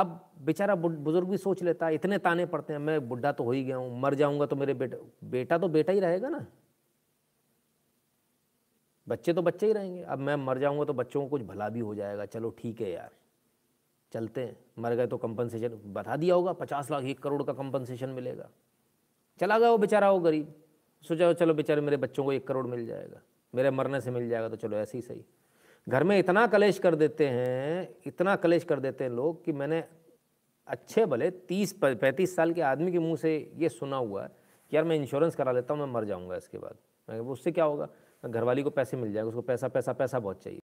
अब बेचारा बुजुर्ग भी सोच लेता है इतने ताने पड़ते हैं मैं बुढ़ा तो हो ही गया हूँ मर जाऊँगा तो मेरे बेटा बेटा तो बेटा ही रहेगा ना बच्चे तो बच्चे ही रहेंगे अब मैं मर जाऊँगा तो बच्चों को कुछ भला भी हो जाएगा चलो ठीक है यार चलते हैं मर गए तो कंपनसेशन बता दिया होगा पचास लाख एक करोड़ का कंपनसेशन मिलेगा चला गया वो बेचारा वो गरीब सोचा चलो बेचारे मेरे बच्चों को एक करोड़ मिल जाएगा मेरे मरने से मिल जाएगा तो चलो ऐसे ही सही घर में इतना कलेश कर देते हैं इतना कलेश कर देते हैं लोग कि मैंने अच्छे भले तीस पैंतीस साल के आदमी के मुंह से ये सुना हुआ है कि यार मैं इंश्योरेंस करा लेता हूँ मैं मर जाऊँगा इसके बाद मैं उससे क्या होगा घर वाली को पैसे मिल जाएंगे उसको पैसा पैसा पैसा बहुत चाहिए